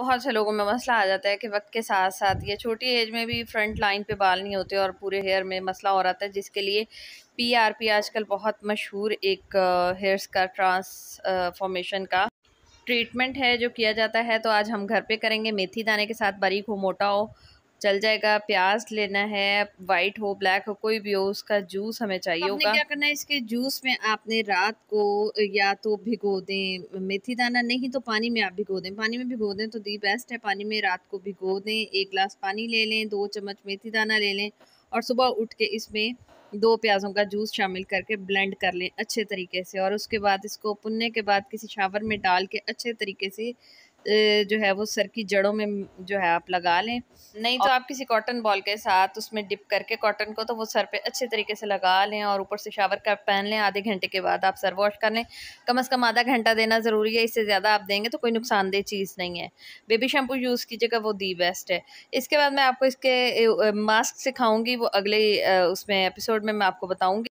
बहुत से लोगों में मसला आ जाता है कि वक्त के साथ साथ ये छोटी एज में भी फ्रंट लाइन पे बाल नहीं होते और पूरे हेयर में मसला हो रहा था जिसके लिए पी आर पी आजकल बहुत मशहूर एक हेयर्स का ट्रांसफॉर्मेशन का ट्रीटमेंट है जो किया जाता है तो आज हम घर पे करेंगे मेथी दाने के साथ बारीक हो मोटा हो चल जाएगा प्याज लेना है वाइट हो ब्लैक हो कोई भी हो उसका जूस हमें चाहिए होगा क्या करना है इसके जूस में आपने रात को या तो भिगो दें मेथी दाना नहीं तो पानी में आप भिगो दें पानी में भिगो दें तो दी बेस्ट है पानी में रात को भिगो दें एक गिलास पानी ले लें दो चम्मच मेथी दाना ले लें और सुबह उठ के इसमें दो प्याज़ों का जूस शामिल करके ब्लेंड कर लें अच्छे तरीके से और उसके बाद इसको पुनने के बाद किसी शावर में डाल के अच्छे तरीके से जो है वो सर की जड़ों में जो है आप लगा लें नहीं तो आप किसी कॉटन बॉल के साथ उसमें डिप करके कॉटन को तो वो सर पे अच्छे तरीके से लगा लें और ऊपर से शावर कैप पहन लें आधे घंटे के बाद आप सर वॉश कर लें कम से कम आधा घंटा देना ज़रूरी है इससे ज़्यादा आप देंगे तो कोई नुकसानदेह चीज़ नहीं है बेबी शैम्पू यूज़ कीजिएगा वो दी बेस्ट है इसके बाद मैं आपको इसके मास्क सिखाऊंगी वो अगले उसमें एपिसोड में मैं आपको बताऊँगी